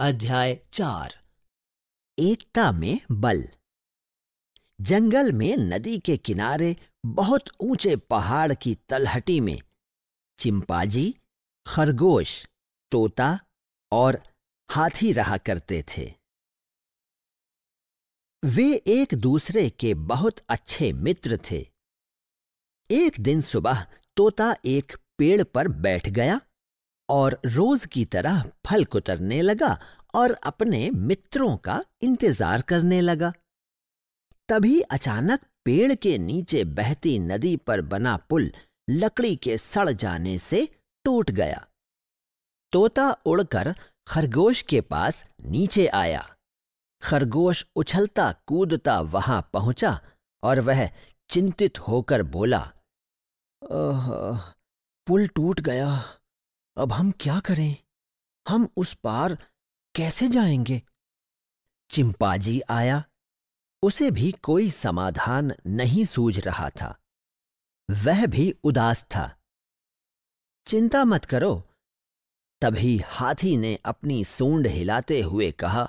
अध्याय चार एकता में बल जंगल में नदी के किनारे बहुत ऊंचे पहाड़ की तलहटी में चिंपाजी खरगोश तोता और हाथी रहा करते थे वे एक दूसरे के बहुत अच्छे मित्र थे एक दिन सुबह तोता एक पेड़ पर बैठ गया और रोज की तरह फल कुतरने लगा और अपने मित्रों का इंतजार करने लगा तभी अचानक पेड़ के नीचे बहती नदी पर बना पुल लकड़ी के सड़ जाने से टूट गया तोता उड़कर खरगोश के पास नीचे आया खरगोश उछलता कूदता वहां पहुंचा और वह चिंतित होकर बोला पुल टूट गया अब हम क्या करें हम उस पार कैसे जाएंगे चिंपाजी आया उसे भी कोई समाधान नहीं सूझ रहा था वह भी उदास था चिंता मत करो तभी हाथी ने अपनी सूंड हिलाते हुए कहा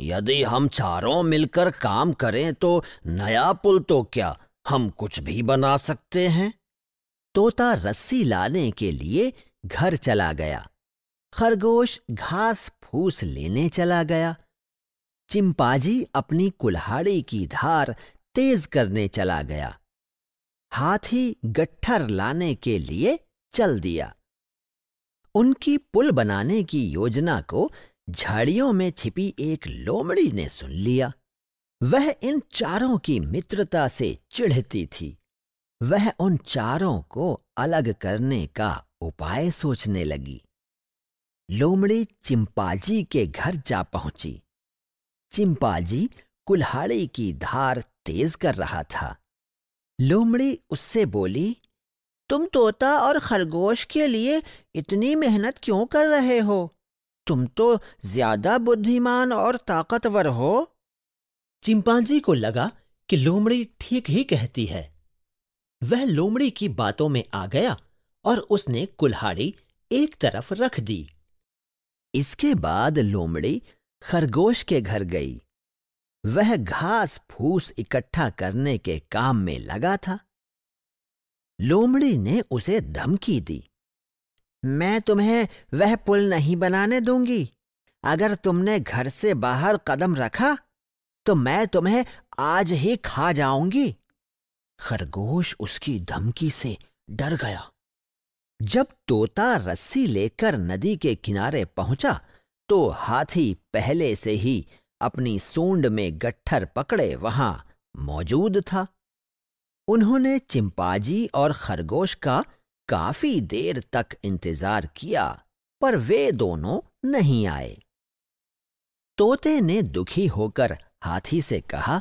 यदि हम चारों मिलकर काम करें तो नया पुल तो क्या हम कुछ भी बना सकते हैं तोता रस्सी लाने के लिए घर चला गया खरगोश घास फूस लेने चला गया चिंपाजी अपनी कुल्हाड़ी की धार तेज करने चला गया हाथी गट्ठर लाने के लिए चल दिया उनकी पुल बनाने की योजना को झाड़ियों में छिपी एक लोमड़ी ने सुन लिया वह इन चारों की मित्रता से चिढ़ती थी वह उन चारों को अलग करने का उपाय सोचने लगी लोमड़ी चिंपाजी के घर जा पहुंची चिंपाजी कुल्हाड़ी की धार तेज कर रहा था लोमड़ी उससे बोली तुम तोता और खरगोश के लिए इतनी मेहनत क्यों कर रहे हो तुम तो ज्यादा बुद्धिमान और ताकतवर हो चिंपाजी को लगा कि लोमड़ी ठीक ही कहती है वह लोमड़ी की बातों में आ गया और उसने कुल्हाड़ी एक तरफ रख दी इसके बाद लोमड़ी खरगोश के घर गई वह घास फूस इकट्ठा करने के काम में लगा था लोमड़ी ने उसे धमकी दी मैं तुम्हें वह पुल नहीं बनाने दूंगी अगर तुमने घर से बाहर कदम रखा तो मैं तुम्हें आज ही खा जाऊंगी खरगोश उसकी धमकी से डर गया जब तोता रस्सी लेकर नदी के किनारे पहुंचा तो हाथी पहले से ही अपनी सूंड में गट्ठर पकड़े वहां मौजूद था उन्होंने चिंपाजी और खरगोश का काफी देर तक इंतजार किया पर वे दोनों नहीं आए तोते ने दुखी होकर हाथी से कहा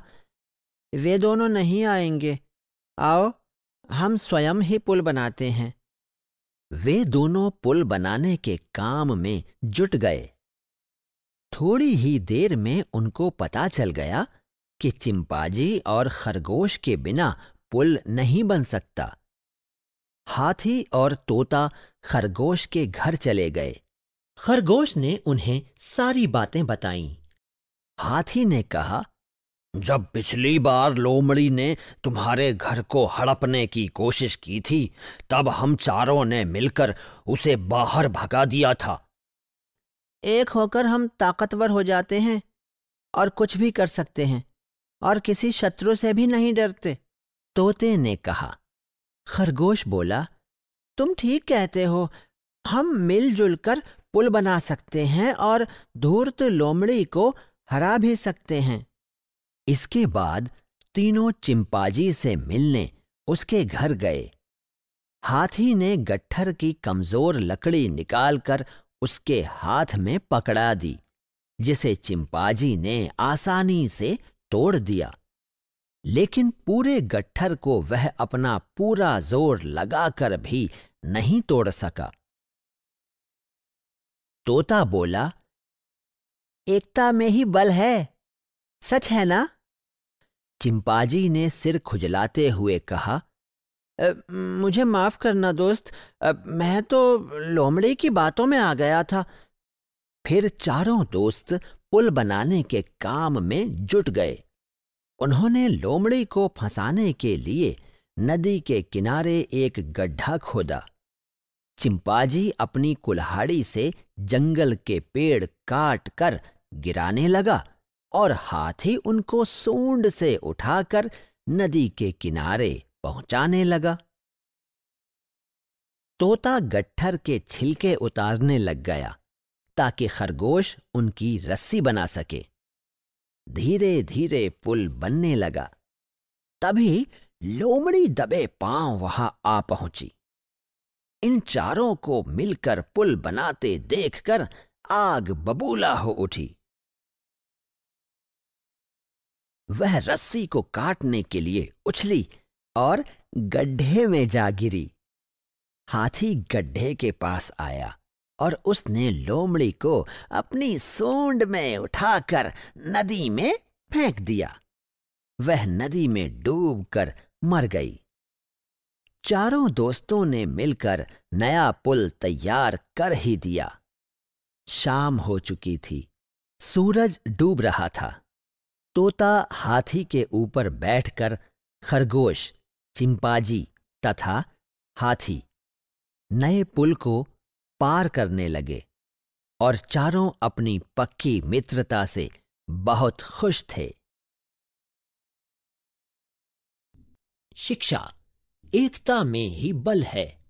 वे दोनों नहीं आएंगे आओ हम स्वयं ही पुल बनाते हैं वे दोनों पुल बनाने के काम में जुट गए थोड़ी ही देर में उनको पता चल गया कि चिंपाजी और खरगोश के बिना पुल नहीं बन सकता हाथी और तोता खरगोश के घर चले गए खरगोश ने उन्हें सारी बातें बताईं। हाथी ने कहा जब पिछली बार लोमड़ी ने तुम्हारे घर को हड़पने की कोशिश की थी तब हम चारों ने मिलकर उसे बाहर भगा दिया था एक होकर हम ताकतवर हो जाते हैं और कुछ भी कर सकते हैं और किसी शत्रु से भी नहीं डरते तोते ने कहा खरगोश बोला तुम ठीक कहते हो हम मिलजुल कर पुल बना सकते हैं और धूर्त लोमड़ी को हरा भी सकते हैं इसके बाद तीनों चिंपाजी से मिलने उसके घर गए हाथी ने गट्ठर की कमजोर लकड़ी निकालकर उसके हाथ में पकड़ा दी जिसे चिंपाजी ने आसानी से तोड़ दिया लेकिन पूरे गट्ठर को वह अपना पूरा जोर लगाकर भी नहीं तोड़ सका तोता बोला एकता में ही बल है सच है ना चिंपाजी ने सिर खुजलाते हुए कहा मुझे माफ करना दोस्त मैं तो लोमड़े की बातों में आ गया था फिर चारों दोस्त पुल बनाने के काम में जुट गए उन्होंने लोमड़ी को फंसाने के लिए नदी के किनारे एक गड्ढा खोदा चिंपाजी अपनी कुल्हाड़ी से जंगल के पेड़ काट कर गिराने लगा और हाथी उनको सूंड से उठाकर नदी के किनारे पहुंचाने लगा तोता गट्ठर के छिलके उतारने लग गया ताकि खरगोश उनकी रस्सी बना सके धीरे धीरे पुल बनने लगा तभी लोमड़ी दबे पांव वहां आ पहुंची इन चारों को मिलकर पुल बनाते देखकर आग बबूला हो उठी वह रस्सी को काटने के लिए उछली और गड्ढे में जा गिरी हाथी गड्ढे के पास आया और उसने लोमड़ी को अपनी सूंड में उठाकर नदी में फेंक दिया वह नदी में डूबकर मर गई चारों दोस्तों ने मिलकर नया पुल तैयार कर ही दिया शाम हो चुकी थी सूरज डूब रहा था तोता हाथी के ऊपर बैठकर खरगोश चिंपाजी तथा हाथी नए पुल को पार करने लगे और चारों अपनी पक्की मित्रता से बहुत खुश थे शिक्षा एकता में ही बल है